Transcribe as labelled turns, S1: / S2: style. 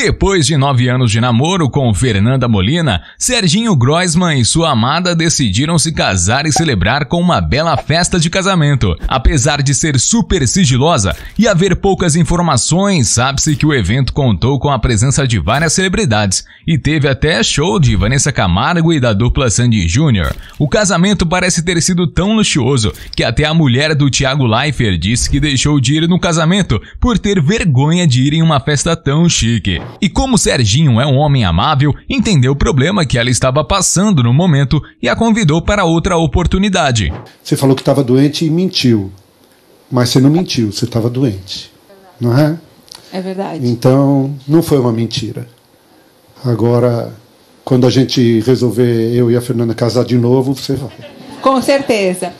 S1: Depois de nove anos de namoro com Fernanda Molina, Serginho Groisman e sua amada decidiram se casar e celebrar com uma bela festa de casamento. Apesar de ser super sigilosa e haver poucas informações, sabe-se que o evento contou com a presença de várias celebridades e teve até show de Vanessa Camargo e da dupla Sandy Júnior. O casamento parece ter sido tão luxuoso que até a mulher do Thiago Leifert disse que deixou de ir no casamento por ter vergonha de ir em uma festa tão chique. E como Serginho é um homem amável, entendeu o problema que ela estava passando no momento e a convidou para outra oportunidade.
S2: Você falou que estava doente e mentiu. Mas você não mentiu, você estava doente. Não é? É verdade. Então, não foi uma mentira. Agora, quando a gente resolver eu e a Fernanda casar de novo, você vai.
S3: Com certeza.